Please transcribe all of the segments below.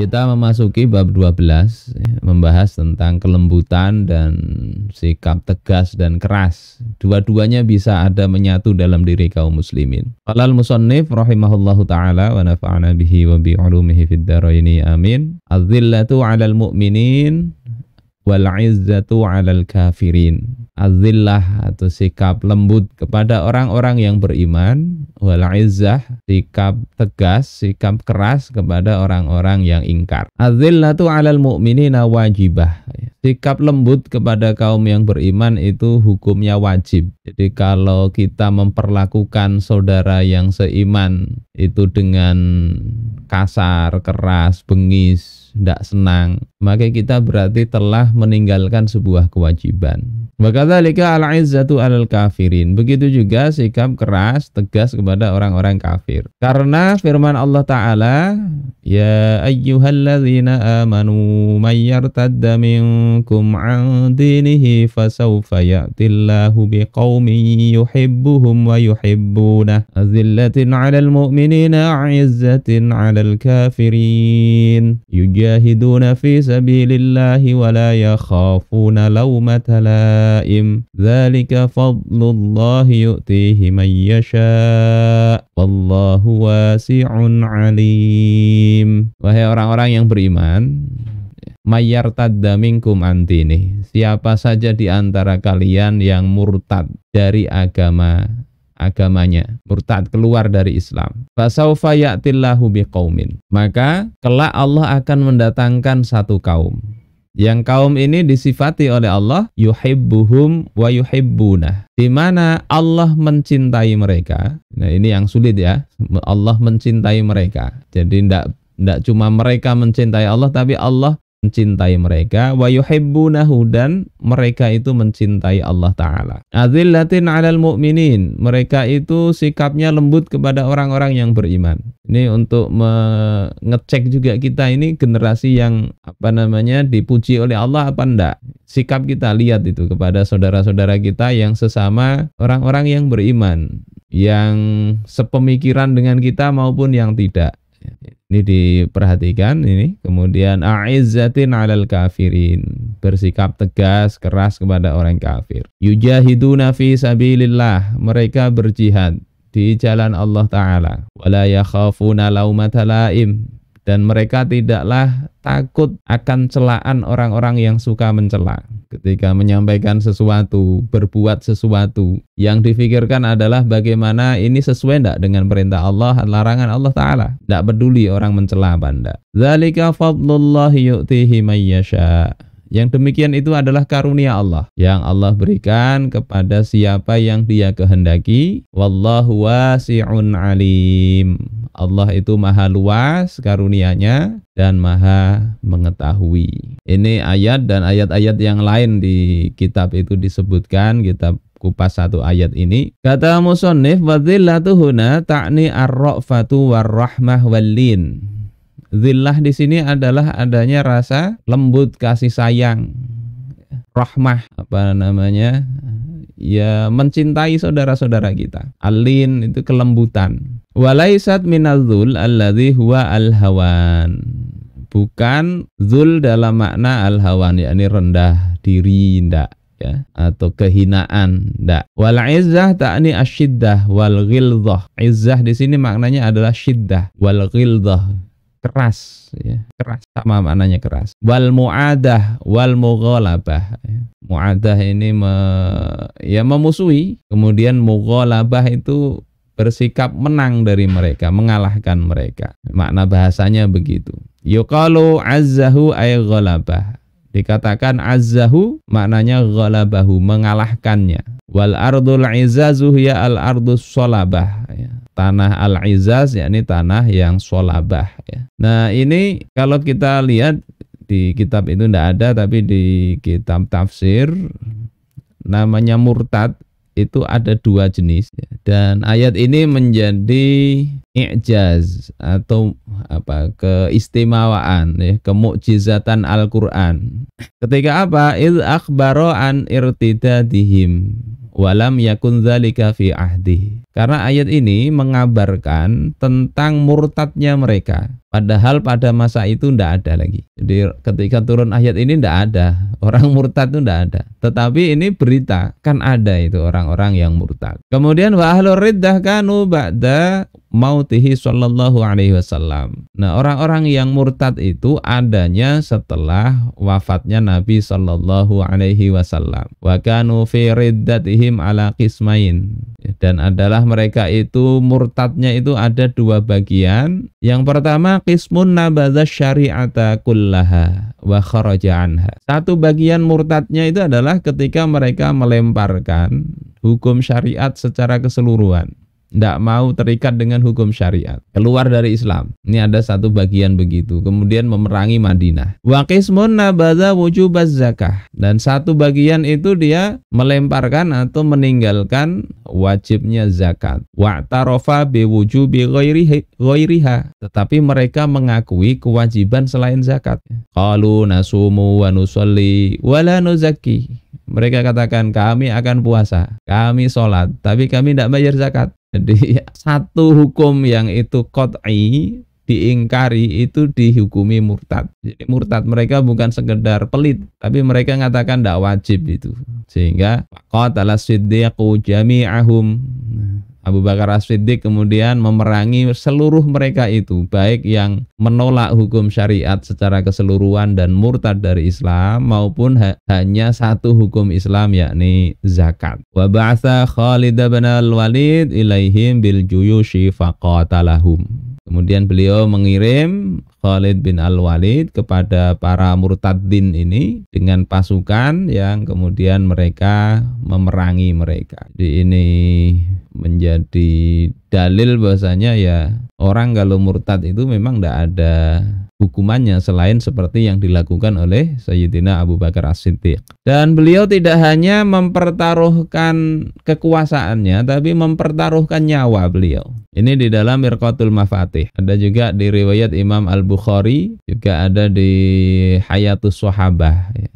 Kita memasuki bab 12 ya, membahas tentang kelembutan dan sikap tegas dan keras. Dua-duanya bisa ada menyatu dalam diri kaum muslimin. Alal musannif rahimahullahu taala wa nafa'ana bihi wa bi ulumihi fid amin. Adzillatu 'alal mu'minin wal izzatu 'alal kafirin. Azillah atau sikap lembut kepada orang-orang yang beriman, wal izzah sikap tegas, sikap keras kepada orang-orang yang ingkar. Azillatu 'alal mu'minina wajibah. Sikap lembut kepada kaum yang beriman itu hukumnya wajib. Jadi kalau kita memperlakukan saudara yang seiman itu dengan kasar, keras, bengis, tidak senang, maka kita berarti telah meninggalkan sebuah kewajiban. Wakadzalika al-izzatu alal kafirin. Begitu juga sikap keras, tegas kepada orang-orang kafir. Karena firman Allah Ta'ala, Ya ayyuhalladzina amanu mayyartadda minkum an dinihi fasawfa ya'tillahu biqawmin yuhibbuhum wa yuhibbuna Azillatin alal mu'minina, izzatin alal kafirin. Yuja يجاهدون في سبيل الله ولا يخافون لومة لائم ذلك فضل الله يؤتيه من يشاء والله واسع عليم Wahai orang-orang yang beriman Mayar tadda minkum antini Siapa saja di antara kalian yang murtad dari agama agamanya, murtad keluar dari Islam. Fasaufa ya'tillahu biqaumin. Maka kelak Allah akan mendatangkan satu kaum. Yang kaum ini disifati oleh Allah yuhibbuhum wa yuhibbunah. Di mana Allah mencintai mereka. Nah, ini yang sulit ya. Allah mencintai mereka. Jadi tidak tidak cuma mereka mencintai Allah tapi Allah mencintai mereka wa yuhibbunahu dan mereka itu mencintai Allah taala. Azillatin 'alal mu'minin, mereka itu sikapnya lembut kepada orang-orang yang beriman. Ini untuk mengecek juga kita ini generasi yang apa namanya dipuji oleh Allah apa enggak. Sikap kita lihat itu kepada saudara-saudara kita yang sesama orang-orang yang beriman, yang sepemikiran dengan kita maupun yang tidak ini diperhatikan ini. kemudian aizzatin 'alal kafirin. Bersikap tegas keras kepada orang kafir. Yujahiduna fi sabilillah. Mereka berjihad di jalan Allah taala. Wala yakhafuna laumata dan mereka tidaklah takut akan celaan orang-orang yang suka mencela ketika menyampaikan sesuatu, berbuat sesuatu. Yang difikirkan adalah bagaimana ini sesuai tidak dengan perintah Allah, larangan Allah Ta'ala. Tidak peduli orang mencela apa Zalika fadlullahi yu'tihi mayyasha' Yang demikian itu adalah karunia Allah yang Allah berikan kepada siapa yang Dia kehendaki. Wallahu wasi'un alim. Allah itu maha luas karunianya dan maha mengetahui. Ini ayat dan ayat-ayat yang lain di kitab itu disebutkan kitab kupas satu ayat ini. Kata musonif, wadillatu takni ta'ni ar-ra'fatu war-rahmah wal Zillah di sini adalah adanya rasa lembut kasih sayang, rahmah apa namanya? Ya mencintai saudara-saudara kita. Alin itu kelembutan. Walaisat minadzul alladhi huwa al-hawan. Bukan zul dalam makna al-hawan yakni rendah diri ndak ya atau kehinaan ndak wal izzah ta'ni asyiddah wal ghilzah izzah di sini maknanya adalah syiddah wal ghilzah keras ya keras sama maknanya keras wal muadah wal mughalabah ya. muadah ini me, ya memusuhi kemudian mughalabah itu bersikap menang dari mereka mengalahkan mereka makna bahasanya begitu yuqalu azzahu ay ghalabah dikatakan azzahu maknanya ghalabahu mengalahkannya wal ardul izazuh ya al ardus solabah ya tanah al-izaz yakni tanah yang solabah ya. Nah, ini kalau kita lihat di kitab itu tidak ada tapi di kitab tafsir namanya murtad itu ada dua jenis ya. dan ayat ini menjadi ijaz atau apa keistimewaan ya kemukjizatan Al-Qur'an. Ketika apa? Iz akhbaro an irtidadihim walam yakun zalika fi ahdi. Karena ayat ini mengabarkan tentang murtadnya mereka. Padahal pada masa itu tidak ada lagi. Jadi ketika turun ayat ini tidak ada. Orang murtad itu tidak ada. Tetapi ini berita. Kan ada itu orang-orang yang murtad. Kemudian wa ahlu riddah kanu ba'da mautihi sallallahu alaihi wasallam. Nah orang-orang yang murtad itu adanya setelah wafatnya Nabi sallallahu alaihi wasallam. Wa kanu fi riddatihim ala qismain. Dan adalah mereka itu murtadnya itu ada dua bagian. Yang pertama qismun nabadha syari'ata kullaha wa kharaja anha. Satu bagian murtadnya itu adalah ketika mereka melemparkan hukum syariat secara keseluruhan tidak mau terikat dengan hukum syariat keluar dari Islam ini ada satu bagian begitu kemudian memerangi Madinah wakismun nabaza wujubaz zakah dan satu bagian itu dia melemparkan atau meninggalkan wajibnya zakat wa'tarofa biwujubi ghairiha tetapi mereka mengakui kewajiban selain zakat qalu nasumu wa nusalli wa la mereka katakan kami akan puasa, kami sholat, tapi kami tidak bayar zakat. Jadi satu hukum yang itu kot'i diingkari itu dihukumi murtad. Jadi murtad mereka bukan sekedar pelit, tapi mereka mengatakan tidak wajib itu. Sehingga qatala siddiqu jami'ahum. Nah, Abu Bakar As-Siddiq kemudian memerangi seluruh mereka itu, baik yang menolak hukum syariat secara keseluruhan dan murtad dari Islam maupun ha hanya satu hukum Islam yakni zakat. Wa Khalid bin al-Walid ilaihim bil juyushi faqatalahum. Kemudian beliau mengirim Khalid bin Al-Walid kepada para murtadin ini dengan pasukan yang kemudian mereka memerangi mereka. Jadi ini menjadi dalil bahasanya ya orang kalau murtad itu memang tidak ada hukumannya selain seperti yang dilakukan oleh Sayyidina Abu Bakar As-Siddiq. Dan beliau tidak hanya mempertaruhkan kekuasaannya tapi mempertaruhkan nyawa beliau. Ini di dalam Mirqatul Mafatih. Ada juga di riwayat Imam al Bukhari juga ada di Hayatus Sahabah ya.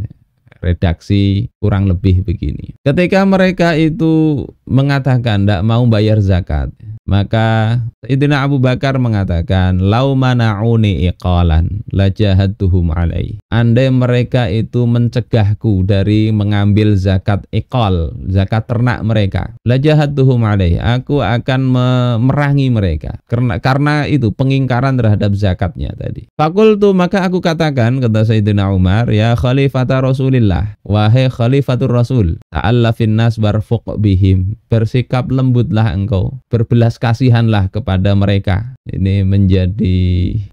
redaksi kurang lebih begini ketika mereka itu mengatakan tidak mau bayar zakat maka Sayyidina Abu Bakar mengatakan, "Lau mana'uni iqalan la jahadtuhum alai." Andai mereka itu mencegahku dari mengambil zakat iqal, zakat ternak mereka, la jahadtuhum alai. Aku akan memerangi mereka karena karena itu pengingkaran terhadap zakatnya tadi. Fakultu maka aku katakan kata Sayyidina Umar, "Ya khalifata Rasulillah, wahai khalifatul Rasul, ta'allafin nas barfuq bihim." Bersikap lembutlah engkau, berbelas belas kasihanlah kepada mereka. Ini menjadi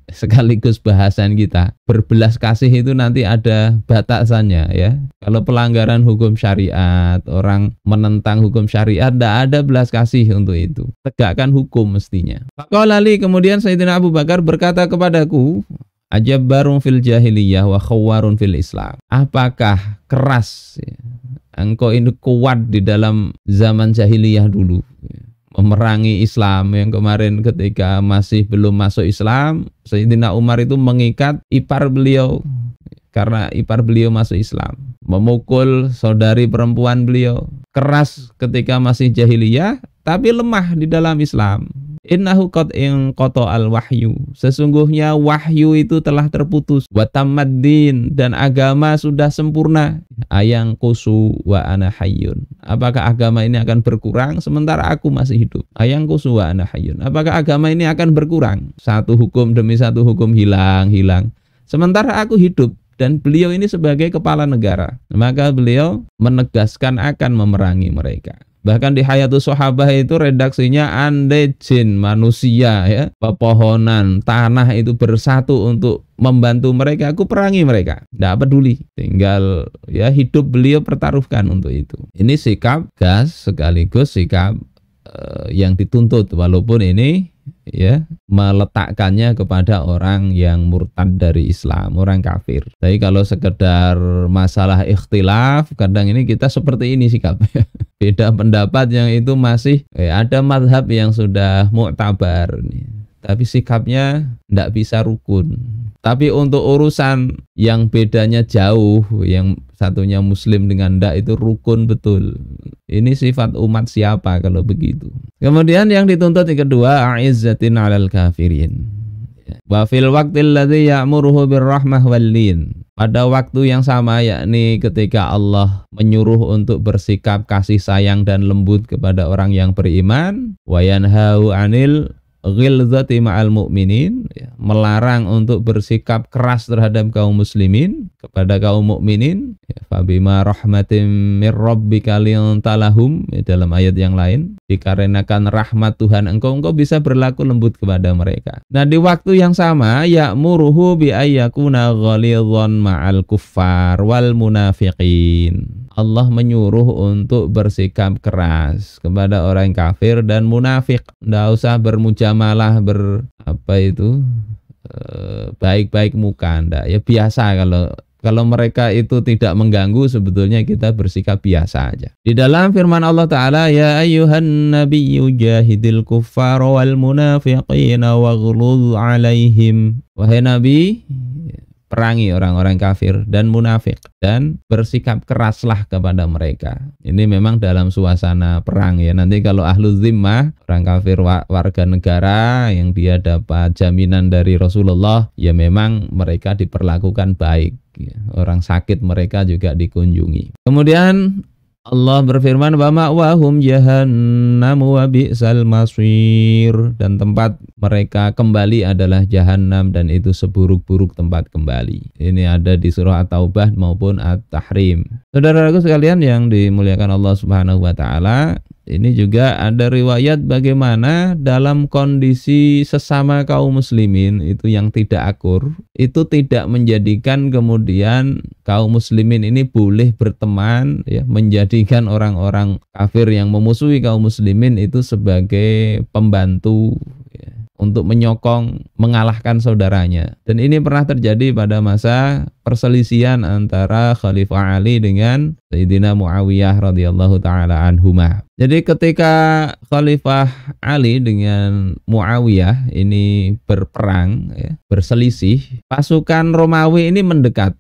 sekaligus bahasan kita. Berbelas kasih itu nanti ada batasannya ya. Kalau pelanggaran hukum syariat, orang menentang hukum syariat, tidak ada belas kasih untuk itu. Tegakkan hukum mestinya. Lali kemudian Sayyidina Abu Bakar berkata kepadaku, barun fil jahiliyah wa khawarun fil Islam. Apakah keras ya? engkau ini kuat di dalam zaman jahiliyah dulu memerangi Islam yang kemarin ketika masih belum masuk Islam Sayyidina Umar itu mengikat ipar beliau karena ipar beliau masuk Islam memukul saudari perempuan beliau keras ketika masih jahiliyah tapi lemah di dalam Islam Innahu qad in koto al wahyu. Sesungguhnya wahyu itu telah terputus. Watamaddin dan agama sudah sempurna. Ayang kusu wa ana hayyun. Apakah agama ini akan berkurang sementara aku masih hidup? Ayang kusu wa ana hayyun. Apakah agama ini akan berkurang? Satu hukum demi satu hukum hilang, hilang. Sementara aku hidup, dan beliau ini sebagai kepala negara. Maka beliau menegaskan akan memerangi mereka. Bahkan di Hayatul Sahabah itu redaksinya jin manusia ya, pepohonan, tanah itu bersatu untuk membantu mereka, aku perangi mereka. Tidak peduli, tinggal ya hidup beliau pertaruhkan untuk itu. Ini sikap gas sekaligus sikap uh, yang dituntut walaupun ini ya meletakkannya kepada orang yang murtad dari Islam, orang kafir. Tapi kalau sekedar masalah ikhtilaf, kadang ini kita seperti ini sikapnya. Beda pendapat yang itu masih eh, ada madhab yang sudah mu'tabar nih tapi sikapnya tidak bisa rukun. Tapi untuk urusan yang bedanya jauh, yang satunya muslim dengan ndak itu rukun betul. Ini sifat umat siapa kalau begitu. Kemudian yang dituntut yang kedua, a'izzatin alal kafirin. Wa fil waqtil ladzi ya'muruhu birrahmah wallin. Pada waktu yang sama yakni ketika Allah menyuruh untuk bersikap kasih sayang dan lembut kepada orang yang beriman, wa yanhau anil ghilzati ma'al mu'minin ya, melarang untuk bersikap keras terhadap kaum muslimin kepada kaum mukminin ya, fabima rahmatim mir rabbika talahum ya, dalam ayat yang lain dikarenakan rahmat Tuhan engkau engkau bisa berlaku lembut kepada mereka nah di waktu yang sama ya'muruhu bi ayyakuna ghalidhon ma'al kuffar wal munafiqin Allah menyuruh untuk bersikap keras kepada orang kafir dan munafik. Tidak usah bermujamalah ber apa itu eh, baik-baik muka ndak ya biasa kalau kalau mereka itu tidak mengganggu sebetulnya kita bersikap biasa aja. Di dalam firman Allah taala ya ayuhan nabiyyu jahidil kuffar wal munafiqina waghluz alaihim. Wahai nabi, perangi orang-orang kafir dan munafik dan bersikap keraslah kepada mereka. Ini memang dalam suasana perang ya. Nanti kalau ahlu zimmah, orang kafir warga negara yang dia dapat jaminan dari Rasulullah, ya memang mereka diperlakukan baik. Ya. Orang sakit mereka juga dikunjungi. Kemudian Allah berfirman wa ma'wahum jahannam wa bi'sal masir dan tempat mereka kembali adalah jahannam dan itu seburuk-buruk tempat kembali. Ini ada di surah At-Taubah maupun At-Tahrim. saudara Saudaraku sekalian yang dimuliakan Allah Subhanahu wa taala, ini juga ada riwayat bagaimana dalam kondisi sesama kaum muslimin itu yang tidak akur, itu tidak menjadikan kemudian kaum muslimin ini boleh berteman ya, menjadikan orang-orang kafir yang memusuhi kaum muslimin itu sebagai pembantu untuk menyokong mengalahkan saudaranya. Dan ini pernah terjadi pada masa perselisihan antara Khalifah Ali dengan Sayyidina Muawiyah radhiyallahu taala anhuma. Jadi ketika Khalifah Ali dengan Muawiyah ini berperang ya, berselisih, pasukan Romawi ini mendekat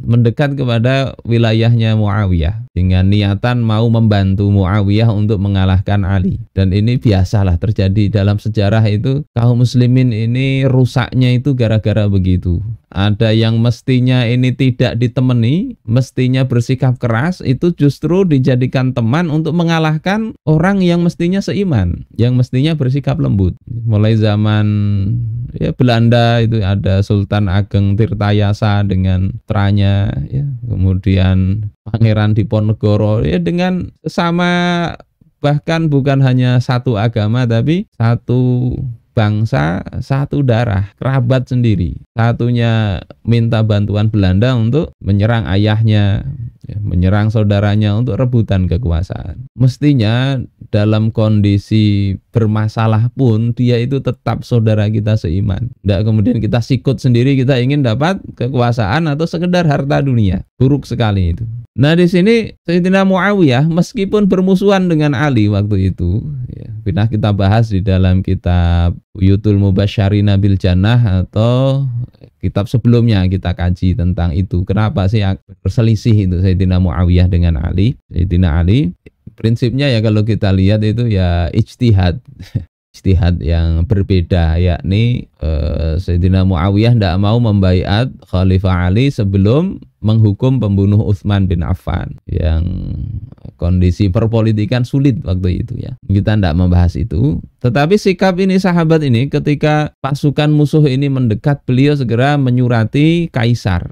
mendekat kepada wilayahnya Muawiyah dengan niatan mau membantu Muawiyah untuk mengalahkan Ali. Dan ini biasalah terjadi dalam sejarah itu kaum muslimin ini rusaknya itu gara-gara begitu. Ada yang mestinya ini tidak ditemani, mestinya bersikap keras itu justru dijadikan teman untuk mengalahkan orang yang mestinya seiman, yang mestinya bersikap lembut. Mulai zaman ya Belanda itu ada Sultan Ageng Tirtayasa dengan teranya ya kemudian Pangeran Diponegoro ya dengan sama bahkan bukan hanya satu agama tapi satu bangsa, satu darah, kerabat sendiri. Satunya minta bantuan Belanda untuk menyerang ayahnya, ya, menyerang saudaranya untuk rebutan kekuasaan. Mestinya dalam kondisi bermasalah pun dia itu tetap saudara kita seiman. Tidak kemudian kita sikut sendiri kita ingin dapat kekuasaan atau sekedar harta dunia. Buruk sekali itu. Nah di sini Sayyidina Muawiyah meskipun bermusuhan dengan Ali waktu itu, ya, pernah kita bahas di dalam kitab Yutul Mubasharina Nabil Jannah atau kitab sebelumnya kita kaji tentang itu. Kenapa sih berselisih itu Sayyidina Muawiyah dengan Ali? Sayyidina Ali prinsipnya ya kalau kita lihat itu ya ijtihad istihad yang berbeda yakni eh, Sayyidina Muawiyah tidak mau membaiat Khalifah Ali sebelum menghukum pembunuh Utsman bin Affan yang kondisi perpolitikan sulit waktu itu ya. Kita tidak membahas itu, tetapi sikap ini sahabat ini ketika pasukan musuh ini mendekat beliau segera menyurati kaisar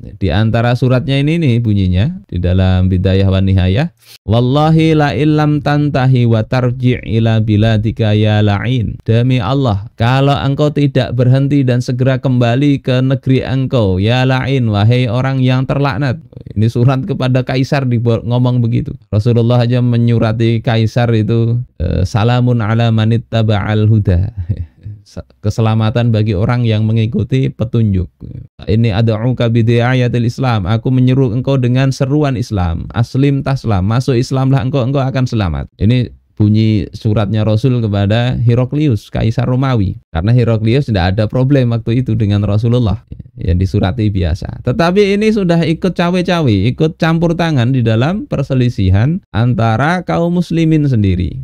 di antara suratnya ini nih bunyinya di dalam Bidayah wa Nihayah. Wallahi la illam tantahi wa tarji' ila biladika ya la'in. Demi Allah, kalau engkau tidak berhenti dan segera kembali ke negeri engkau, ya la'in, wahai orang yang terlaknat. Ini surat kepada kaisar di ngomong begitu. Rasulullah aja menyurati kaisar itu eh, salamun ala manittaba'al huda. keselamatan bagi orang yang mengikuti petunjuk. Ini ada ad'uka ayat Islam. Aku menyeru engkau dengan seruan Islam. Aslim taslam. Masuk Islamlah engkau, engkau akan selamat. Ini bunyi suratnya Rasul kepada Heraklius, Kaisar Romawi. Karena Heraklius tidak ada problem waktu itu dengan Rasulullah yang disurati biasa. Tetapi ini sudah ikut cawe-cawe, ikut campur tangan di dalam perselisihan antara kaum muslimin sendiri.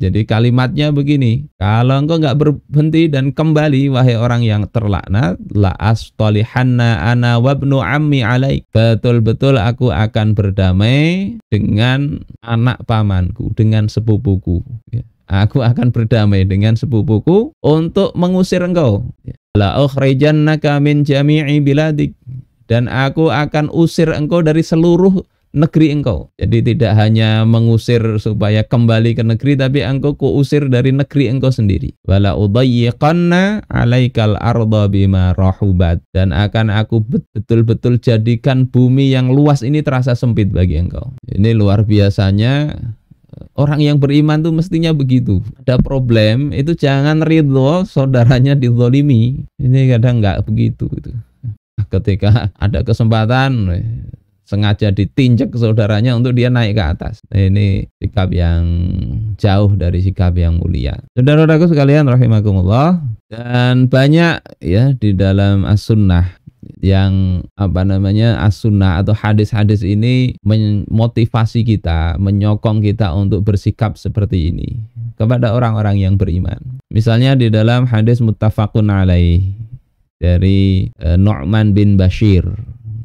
Jadi kalimatnya begini, kalau engkau nggak berhenti dan kembali wahai orang yang terlaknat, la astolihanna ana wabnu ammi alaik. Betul-betul aku akan berdamai dengan anak pamanku, dengan sepupuku. Ya, aku akan berdamai dengan sepupuku untuk mengusir engkau. Ya, la ukhrijannaka min jami'i biladik dan aku akan usir engkau dari seluruh negeri engkau. Jadi tidak hanya mengusir supaya kembali ke negeri tapi engkau kuusir dari negeri engkau sendiri. Wala udayiqanna 'alaikal arda bima rahubat dan akan aku betul-betul jadikan bumi yang luas ini terasa sempit bagi engkau. Ini luar biasanya orang yang beriman tuh mestinya begitu. Ada problem itu jangan ridho saudaranya dizolimi. Ini kadang nggak begitu Ketika ada kesempatan sengaja ditinjek saudaranya untuk dia naik ke atas. Nah, ini sikap yang jauh dari sikap yang mulia. Saudara-saudaraku sekalian rahimakumullah dan banyak ya di dalam as-sunnah yang apa namanya as-sunnah atau hadis-hadis ini memotivasi kita, menyokong kita untuk bersikap seperti ini kepada orang-orang yang beriman. Misalnya di dalam hadis muttafaqun alaih dari eh, Nu'man bin Bashir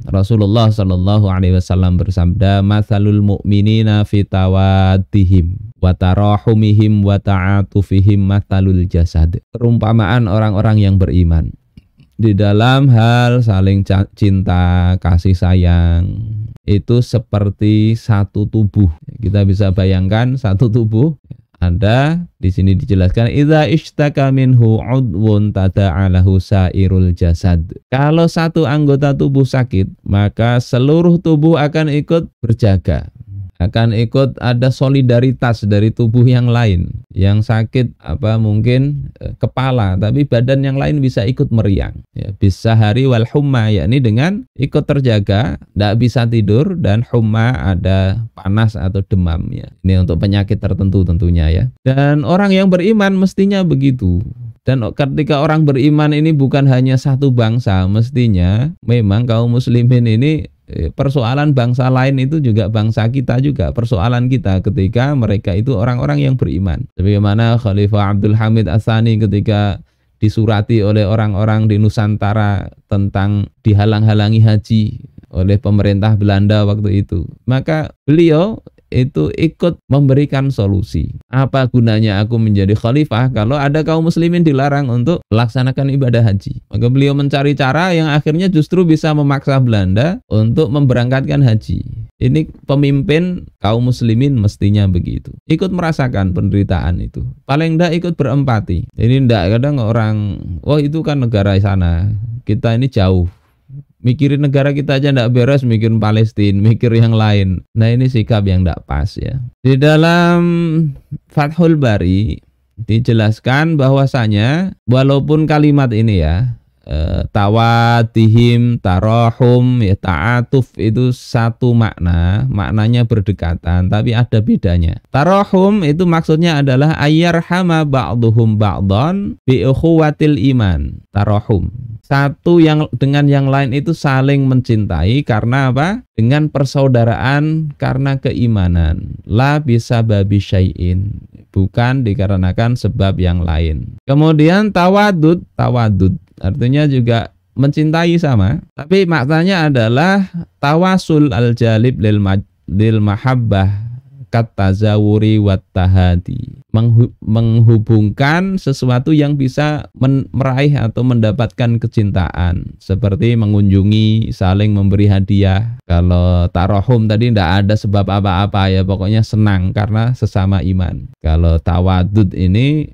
Rasulullah Shallallahu Alaihi Wasallam bersabda, "Masalul mu'minina fitawatihim, watarohumihim, wata'atufihim, masalul jasad." Perumpamaan orang-orang yang beriman di dalam hal saling cinta, kasih sayang itu seperti satu tubuh. Kita bisa bayangkan satu tubuh ada di sini dijelaskan idza ishtaka minhu udwun tada'alahu sairul jasad. Kalau satu anggota tubuh sakit, maka seluruh tubuh akan ikut berjaga akan ikut ada solidaritas dari tubuh yang lain. Yang sakit apa mungkin eh, kepala, tapi badan yang lain bisa ikut meriang. Ya, bisa hari wal humma yakni dengan ikut terjaga, tidak bisa tidur dan humma ada panas atau demam ya. Ini untuk penyakit tertentu tentunya ya. Dan orang yang beriman mestinya begitu. Dan ketika orang beriman ini bukan hanya satu bangsa, mestinya memang kaum muslimin ini Eh, persoalan bangsa lain itu juga bangsa kita juga persoalan kita ketika mereka itu orang-orang yang beriman sebagaimana Khalifah Abdul Hamid Asani ketika disurati oleh orang-orang di Nusantara tentang dihalang-halangi haji oleh pemerintah Belanda waktu itu maka beliau itu ikut memberikan solusi. Apa gunanya aku menjadi khalifah kalau ada kaum muslimin dilarang untuk melaksanakan ibadah haji? Maka beliau mencari cara yang akhirnya justru bisa memaksa Belanda untuk memberangkatkan haji. Ini pemimpin kaum muslimin mestinya begitu. Ikut merasakan penderitaan itu. Paling tidak ikut berempati. Ini tidak kadang orang, wah oh, itu kan negara sana. Kita ini jauh mikirin negara kita aja ndak beres mikirin Palestina mikir yang lain nah ini sikap yang ndak pas ya di dalam Fathul Bari dijelaskan bahwasanya walaupun kalimat ini ya Eh, tawatihim tarohum, ya taatuf itu satu makna, maknanya berdekatan, tapi ada bedanya. Tarohum itu maksudnya adalah hama ba'duhum ba'don bi'ukhuwatil iman. Tarohum. Satu yang dengan yang lain itu saling mencintai karena apa? Dengan persaudaraan karena keimanan. La bisa babi syai'in bukan dikarenakan sebab yang lain. Kemudian tawadud, tawadud Artinya juga mencintai sama, tapi maknanya adalah tawasul al-jalib lil, ma lil mahabbah kata zawuri wat menghubungkan sesuatu yang bisa meraih atau mendapatkan kecintaan seperti mengunjungi saling memberi hadiah kalau tarohum tadi tidak ada sebab apa-apa ya pokoknya senang karena sesama iman kalau tawadud ini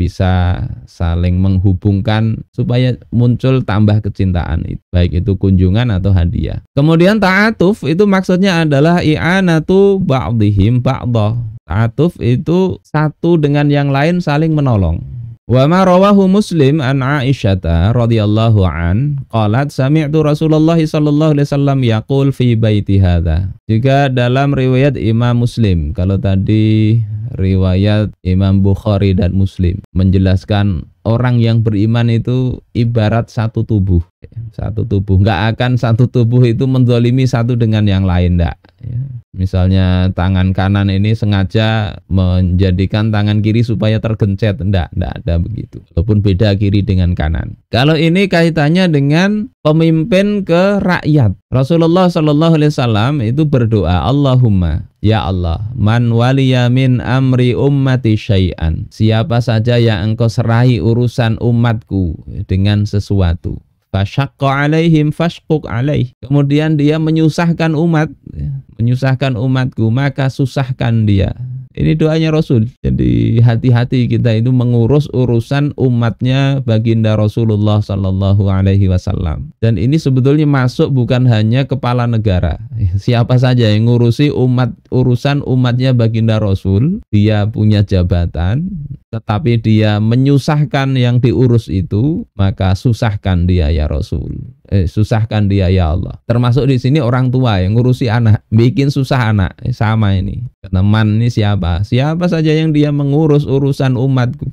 bisa saling menghubungkan supaya muncul tambah kecintaan baik itu kunjungan atau hadiah. Kemudian ta'atuf itu maksudnya adalah i'anatu ba'dihim ba'dah. Ta'atuf itu satu dengan yang lain saling menolong Wa ma rawahu Muslim an Aisyah radhiyallahu an qalat sami'tu Rasulullah sallallahu alaihi wasallam yaqul fi baiti hadza. Juga dalam riwayat Imam Muslim. Kalau tadi riwayat Imam Bukhari dan Muslim menjelaskan orang yang beriman itu ibarat satu tubuh satu tubuh nggak akan satu tubuh itu mendolimi satu dengan yang lain enggak ya. misalnya tangan kanan ini sengaja menjadikan tangan kiri supaya tergencet enggak enggak ada begitu walaupun beda kiri dengan kanan kalau ini kaitannya dengan pemimpin ke rakyat Rasulullah Shallallahu Alaihi Wasallam itu berdoa, Allahumma ya Allah, man waliyamin amri ummati syai'an. Siapa saja yang engkau serahi urusan umatku dengan sesuatu. fashakku alaihim fashkuk alaih. Kemudian dia menyusahkan umat, ya, menyusahkan umatku, maka susahkan dia ini doanya Rasul. Jadi hati-hati kita itu mengurus urusan umatnya baginda Rasulullah Shallallahu Alaihi Wasallam. Dan ini sebetulnya masuk bukan hanya kepala negara. Siapa saja yang ngurusi umat urusan umatnya baginda Rasul, dia punya jabatan tetapi dia menyusahkan yang diurus itu, maka susahkan dia ya Rasul. Eh, susahkan dia ya Allah. Termasuk di sini orang tua yang ngurusi anak, bikin susah anak. Eh, sama ini. Teman ini siapa? Siapa saja yang dia mengurus urusan umatku.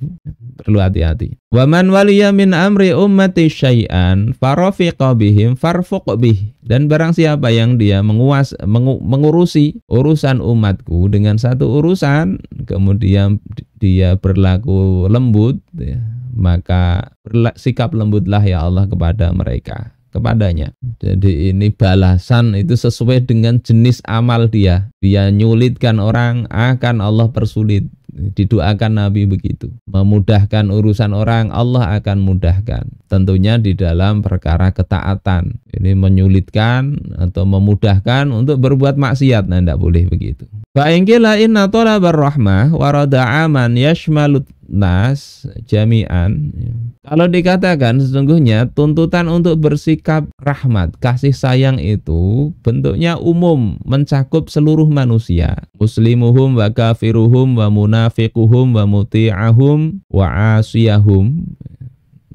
Perlu hati-hati. man waliya min amri ummati syai'an farafiqa bihim farfuq bih. Dan barang siapa yang dia menguas, mengu, mengurusi urusan umatku dengan satu urusan, kemudian dia berlaku lembut ya, maka berla sikap lembutlah ya Allah kepada mereka kepadanya. Jadi ini balasan itu sesuai dengan jenis amal dia. Dia nyulitkan orang akan Allah persulit. Didoakan Nabi begitu. Memudahkan urusan orang Allah akan mudahkan. Tentunya di dalam perkara ketaatan. Ini menyulitkan atau memudahkan untuk berbuat maksiat. Nah, tidak boleh begitu. Fa ingkila inna talabar rahmah warada aman yashmalut nas jami'an. Kalau dikatakan sesungguhnya tuntutan untuk bersikap rahmat, kasih sayang itu bentuknya umum, mencakup seluruh manusia. Muslimuhum wa kafiruhum wa munafiquhum wa muti'ahum wa asiyahum.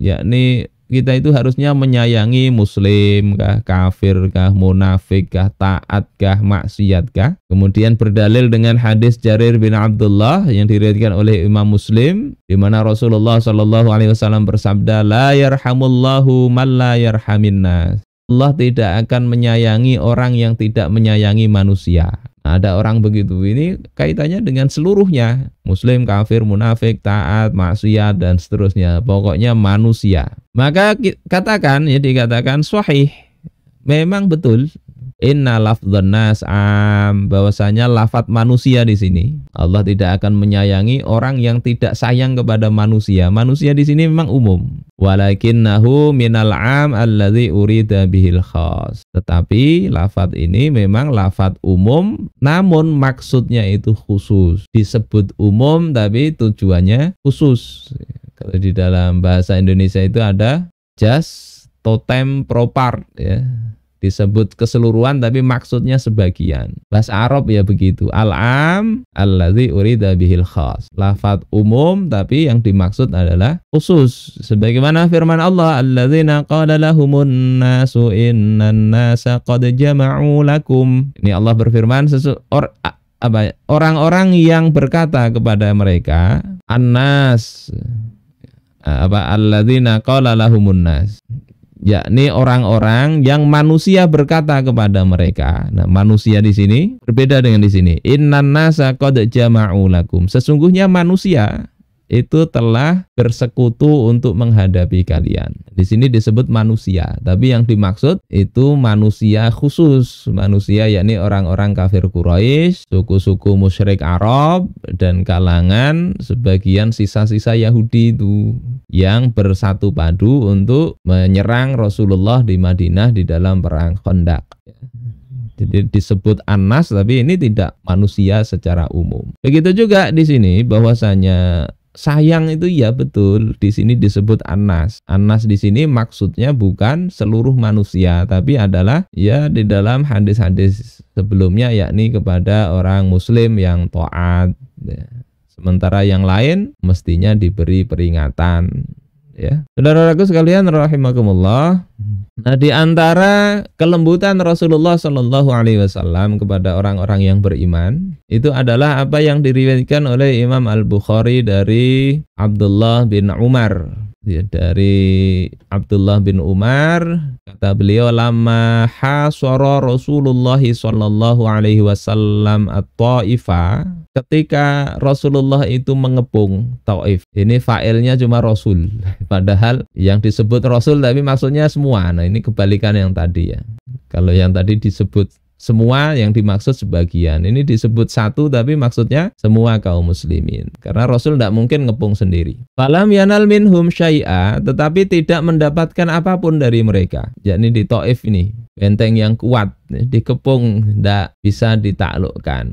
Yakni kita itu harusnya menyayangi muslim kah, kafir kah, munafik kah, taat kah, maksiat kah. Kemudian berdalil dengan hadis Jarir bin Abdullah yang diriwayatkan oleh Imam Muslim di mana Rasulullah Shallallahu alaihi wasallam bersabda la yarhamullahu man la nas Allah tidak akan menyayangi orang yang tidak menyayangi manusia ada orang begitu ini kaitannya dengan seluruhnya muslim kafir munafik taat maksiat dan seterusnya pokoknya manusia maka katakan ya dikatakan sahih memang betul Inna lafdhan nas am bahwasanya lafat manusia di sini. Allah tidak akan menyayangi orang yang tidak sayang kepada manusia. Manusia di sini memang umum. Walakinnahu minal am allazi urida bihil khas. Tetapi lafat ini memang lafat umum namun maksudnya itu khusus. Disebut umum tapi tujuannya khusus. Kalau di dalam bahasa Indonesia itu ada just totem propart ya disebut keseluruhan tapi maksudnya sebagian. Bahasa Arab ya begitu. Al-am alladzi urida bihil khas. Lafat umum tapi yang dimaksud adalah khusus. Sebagaimana firman Allah alladzina qala lahumun nasu innan nasa qad jama'u lakum. Ini Allah berfirman sesuatu apa ya? orang-orang yang berkata kepada mereka annas apa alladzina qala lahumun nas yakni orang-orang yang manusia berkata kepada mereka. Nah, manusia di sini berbeda dengan di sini. Innan nasa qad jama'u Sesungguhnya manusia itu telah bersekutu untuk menghadapi kalian. Di sini disebut manusia, tapi yang dimaksud itu manusia khusus, manusia yakni orang-orang kafir Quraisy, suku-suku musyrik Arab dan kalangan sebagian sisa-sisa Yahudi itu yang bersatu padu untuk menyerang Rasulullah di Madinah di dalam perang Khandaq. Jadi disebut anas tapi ini tidak manusia secara umum. Begitu juga di sini bahwasanya sayang itu ya betul di sini disebut anas anas di sini maksudnya bukan seluruh manusia tapi adalah ya di dalam hadis-hadis sebelumnya yakni kepada orang muslim yang taat ya. sementara yang lain mestinya diberi peringatan ya saudara saudaraku sekalian rahimakumullah Nah, di antara kelembutan Rasulullah Shallallahu Alaihi Wasallam kepada orang-orang yang beriman itu adalah apa yang diriwayatkan oleh Imam Al Bukhari dari Abdullah bin Umar. Ya, dari Abdullah bin Umar kata beliau lama hasara Rasulullah Shallallahu Alaihi Wasallam atau ketika Rasulullah itu mengepung Taif. Ini failnya cuma Rasul, padahal yang disebut Rasul tapi maksudnya semua semua. Nah, ini kebalikan yang tadi ya. Kalau yang tadi disebut semua yang dimaksud sebagian. Ini disebut satu tapi maksudnya semua kaum muslimin. Karena Rasul tidak mungkin ngepung sendiri. Falam yanal minhum syai'a tetapi tidak mendapatkan apapun dari mereka. Yakni di Taif ini, benteng yang kuat dikepung tidak bisa ditaklukkan.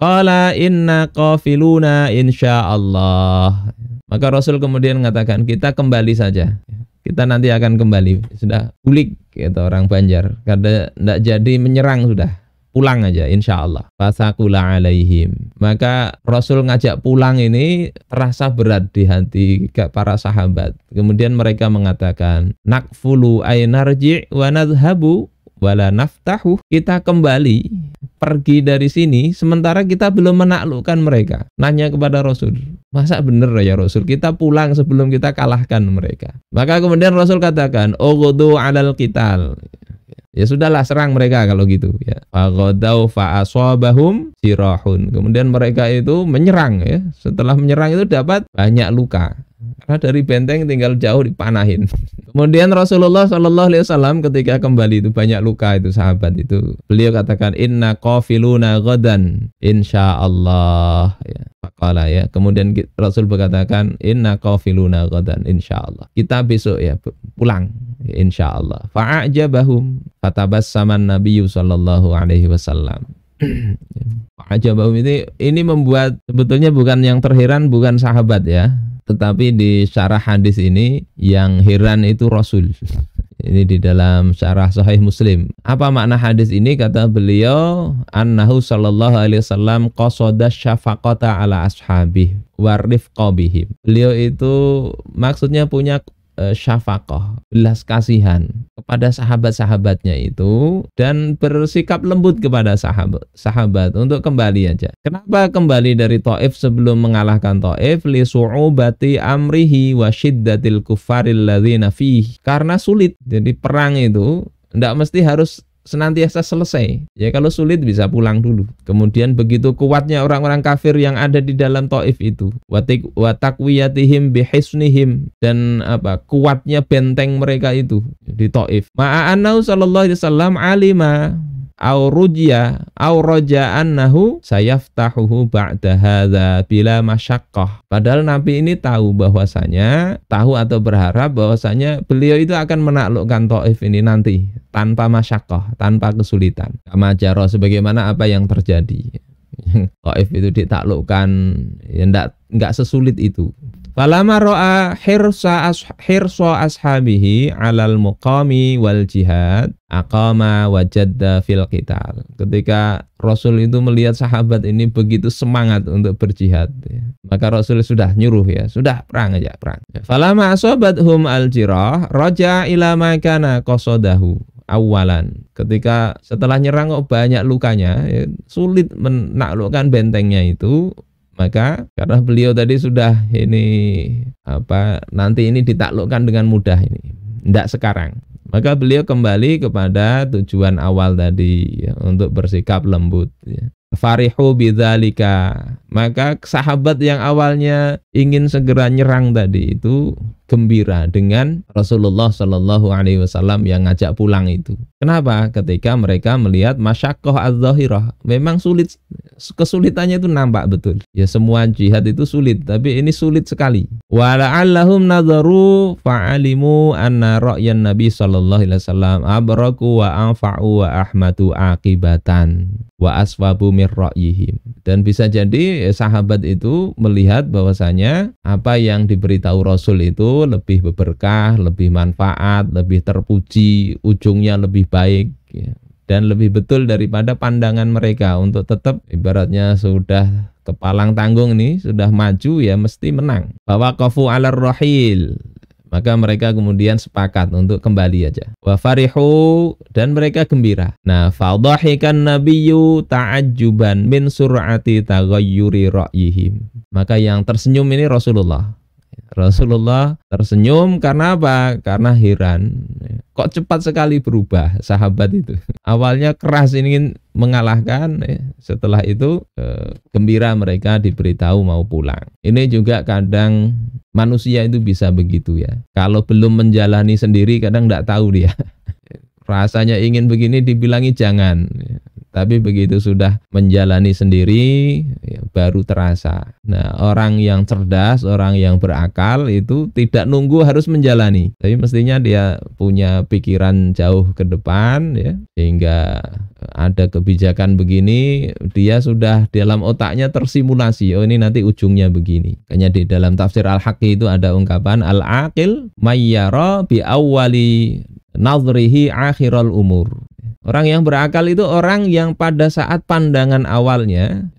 Qala inna qafiluna insyaallah. Maka Rasul kemudian mengatakan kita kembali saja kita nanti akan kembali sudah kulik gitu orang Banjar karena tidak jadi menyerang sudah pulang aja insya Allah fasakula alaihim maka Rasul ngajak pulang ini terasa berat di hati para sahabat kemudian mereka mengatakan nakfulu ainarji wa wala naftahu kita kembali hmm. pergi dari sini sementara kita belum menaklukkan mereka nanya kepada Rasul masa bener ya Rasul kita pulang sebelum kita kalahkan mereka maka kemudian Rasul katakan ogodo alal kital ya sudahlah serang mereka kalau gitu ya faghadau fa'asabahum sirahun kemudian mereka itu menyerang ya setelah menyerang itu dapat banyak luka dari benteng tinggal jauh dipanahin. Kemudian Rasulullah Shallallahu Alaihi Wasallam ketika kembali itu banyak luka itu sahabat itu beliau katakan inna kafiluna qodan, insya Allah ya ya kemudian Rasul berkatakan inna kafiluna qodan, insya Allah kita besok ya pulang ya, insya Allah fa'ajabahum sama Nabi sallallahu alaihi wasallam ya. Aja ini ini membuat sebetulnya bukan yang terheran bukan sahabat ya tetapi di syarah hadis ini yang heran itu Rasul. Ini di dalam syarah Sahih Muslim. Apa makna hadis ini? Kata beliau, Annahu sallallahu alaihi wasallam qasada syafaqata ala Ashabi warif qabihim. Beliau itu maksudnya punya Eh, syafakoh, belas kasihan kepada sahabat-sahabatnya itu dan bersikap lembut kepada sahabat sahabat untuk kembali aja. Kenapa kembali dari Taif sebelum mengalahkan Taif? Li su'ubati amrihi wa syiddatil kuffaril ladzina fihi. Karena sulit. Jadi perang itu tidak mesti harus senantiasa selesai. Ya kalau sulit bisa pulang dulu. Kemudian begitu kuatnya orang-orang kafir yang ada di dalam Taif itu, watik watakwiyatihim bihisnihim dan apa kuatnya benteng mereka itu di Taif. Ma'anau sallallahu alaihi wasallam alima au rujia au roja nahu sayaftahuhu ba'da hadza bila masyaqqah Padahal Nabi ini tahu bahwasanya tahu atau berharap bahwasanya beliau itu akan menaklukkan Taif ini nanti tanpa masyaqqah tanpa kesulitan. jaro sebagaimana apa yang terjadi. Taif itu ditaklukkan ya enggak enggak sesulit itu. Falama ro'a hirsa, as, hirsa ashabihi alal muqami wal jihad aqama wajadda fil qital. Ketika Rasul itu melihat sahabat ini begitu semangat untuk berjihad, ya. maka Rasul sudah nyuruh ya, sudah perang aja perang. Falama asobat hum al jirah roja ila makana kosodahu awalan. Ketika setelah nyerang kok banyak lukanya, ya, sulit menaklukkan bentengnya itu, maka karena beliau tadi sudah ini apa nanti ini ditaklukkan dengan mudah ini tidak sekarang maka beliau kembali kepada tujuan awal tadi ya, untuk bersikap lembut ya. farihu bidzalika maka sahabat yang awalnya ingin segera nyerang tadi itu gembira dengan Rasulullah Shallallahu Alaihi Wasallam yang ngajak pulang itu. Kenapa? Ketika mereka melihat masyakoh az-zahirah, memang sulit kesulitannya itu nampak betul. Ya semua jihad itu sulit, tapi ini sulit sekali. Wala'allahum nazaru fa'alimu anna Nabi Shallallahu Alaihi Wasallam abraku wa anfa'u wa ahmadu akibatan wa aswabu mir Dan bisa jadi eh, sahabat itu melihat bahwasanya apa yang diberitahu Rasul itu lebih berberkah, lebih manfaat, lebih terpuji, ujungnya lebih baik ya. dan lebih betul daripada pandangan mereka untuk tetap ibaratnya sudah kepalang tanggung ini sudah maju ya mesti menang. Bahwa kafu alar rohil maka mereka kemudian sepakat untuk kembali aja. Wa farihu dan mereka gembira. Nah, fadhahikan nabiyyu ta'ajjuban min sur'ati taghayyuri ra'yihim. Maka yang tersenyum ini Rasulullah Rasulullah tersenyum karena apa? Karena heran. Kok cepat sekali berubah sahabat itu. Awalnya keras ingin mengalahkan, ya. setelah itu eh, gembira mereka diberitahu mau pulang. Ini juga kadang manusia itu bisa begitu ya. Kalau belum menjalani sendiri kadang tidak tahu dia. Rasanya ingin begini dibilangi jangan. Ya. Tapi begitu sudah menjalani sendiri ya, baru terasa. Nah, orang yang cerdas, orang yang berakal itu tidak nunggu harus menjalani. Tapi mestinya dia punya pikiran jauh ke depan ya sehingga eh, ada kebijakan begini, dia sudah dalam otaknya tersimulasi. Oh ini nanti ujungnya begini. Kayaknya di dalam tafsir Al-Haqqi itu ada ungkapan al-aqil mayyara bi awwali nazrihi akhirul umur. Orang yang berakal itu orang yang pada saat pandangan awalnya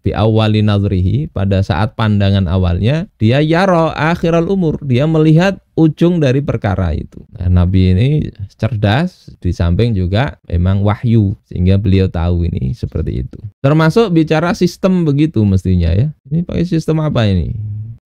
bi awali nazrihi pada saat pandangan awalnya dia yaro akhiral umur dia melihat ujung dari perkara itu nah, nabi ini cerdas di samping juga memang wahyu sehingga beliau tahu ini seperti itu termasuk bicara sistem begitu mestinya ya ini pakai sistem apa ini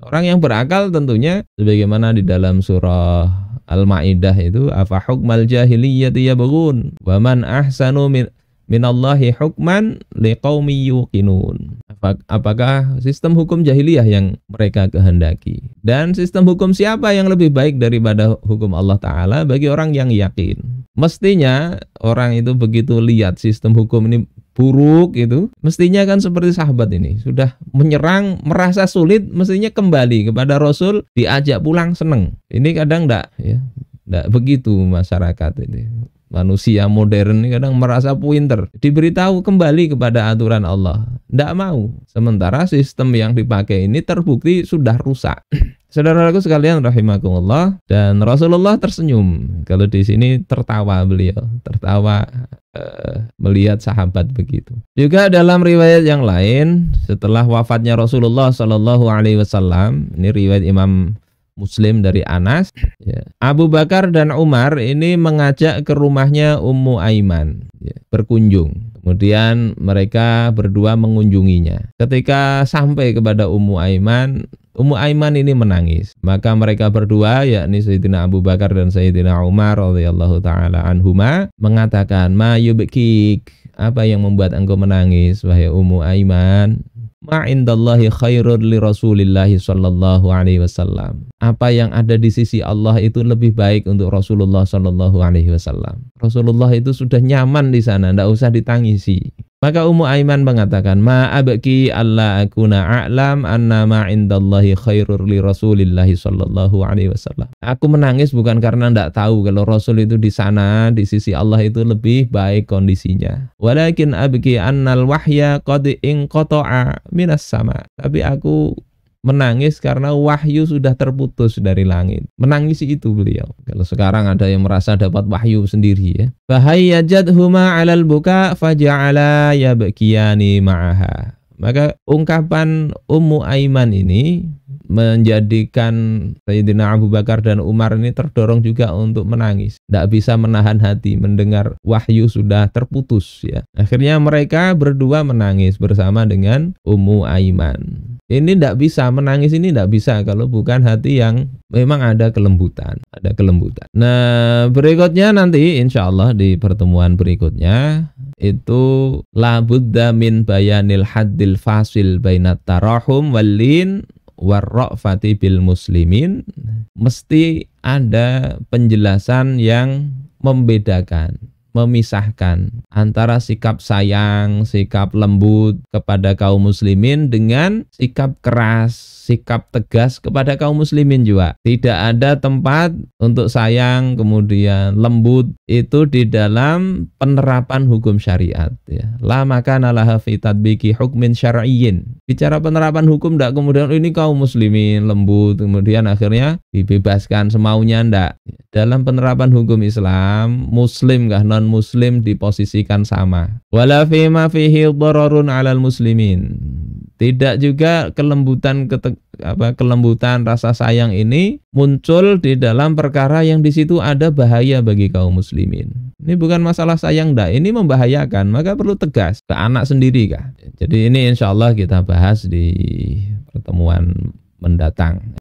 orang yang berakal tentunya sebagaimana di dalam surah Al-Maidah itu apa hukmal jahiliyati yabghun wa man ahsanu min minallahi hukman liqaumi yuqinun. Apakah sistem hukum jahiliyah yang mereka kehendaki? Dan sistem hukum siapa yang lebih baik daripada hukum Allah Ta'ala bagi orang yang yakin? Mestinya orang itu begitu lihat sistem hukum ini buruk gitu mestinya kan seperti sahabat ini sudah menyerang merasa sulit mestinya kembali kepada Rasul diajak pulang seneng ini kadang enggak ya enggak begitu masyarakat ini manusia modern kadang merasa pinter diberitahu kembali kepada aturan Allah tidak mau sementara sistem yang dipakai ini terbukti sudah rusak Saudara Saudaraku sekalian rahimakumullah dan Rasulullah tersenyum. Kalau di sini tertawa beliau, tertawa eh, melihat sahabat begitu. Juga dalam riwayat yang lain setelah wafatnya Rasulullah Shallallahu alaihi wasallam, ini riwayat Imam Muslim dari Anas. Ya. Abu Bakar dan Umar ini mengajak ke rumahnya Ummu Aiman ya, berkunjung. Kemudian mereka berdua mengunjunginya. Ketika sampai kepada Ummu Aiman, Ummu Aiman ini menangis. Maka mereka berdua yakni Sayyidina Abu Bakar dan Sayyidina Umar radhiyallahu taala anhuma mengatakan, "Ma yubkik?" Apa yang membuat engkau menangis wahai Ummu Aiman? Ma indallahi khairur li rasulillahi sallallahu alaihi wasallam. Apa yang ada di sisi Allah itu lebih baik untuk Rasulullah sallallahu alaihi wasallam. Rasulullah itu sudah nyaman di sana, tidak usah ditangisi. Maka Ummu Aiman mengatakan, "Ma abki Allah aku a'lam anna ma indallahi khairur li Rasulillah sallallahu alaihi wasallam." Aku menangis bukan karena tidak tahu kalau Rasul itu di sana di sisi Allah itu lebih baik kondisinya. Walakin abki annal wahya qad inqata'a minas sama. Tapi aku menangis karena wahyu sudah terputus dari langit. Menangis itu beliau. Kalau sekarang ada yang merasa dapat wahyu sendiri ya. Bahayajat huma alal buka faja'ala yabkiyani ma'aha. Maka ungkapan Ummu Aiman ini menjadikan Sayyidina Abu Bakar dan Umar ini terdorong juga untuk menangis. Tidak bisa menahan hati mendengar wahyu sudah terputus ya. Akhirnya mereka berdua menangis bersama dengan Ummu Aiman. Ini tidak bisa menangis ini tidak bisa kalau bukan hati yang memang ada kelembutan, ada kelembutan. Nah berikutnya nanti insya Allah di pertemuan berikutnya itu buddha min bayanil hadil fasil bainat tarahum walin warok bil muslimin mesti ada penjelasan yang membedakan memisahkan antara sikap sayang, sikap lembut kepada kaum muslimin dengan sikap keras sikap tegas kepada kaum muslimin juga. Tidak ada tempat untuk sayang kemudian lembut itu di dalam penerapan hukum syariat ya. La makana laha fi hukmin syar'iyyin. Bicara penerapan hukum tidak kemudian ini kaum muslimin lembut kemudian akhirnya dibebaskan semaunya ndak. Dalam penerapan hukum Islam, muslim kah non muslim diposisikan sama. Wala fima fihi dararun 'alal muslimin. Tidak juga kelembutan apa kelembutan, rasa sayang ini muncul di dalam perkara yang di situ ada bahaya bagi kaum muslimin. Ini bukan masalah sayang dah, ini membahayakan, maka perlu tegas ke anak sendiri kah. Jadi ini insya Allah kita bahas di pertemuan mendatang.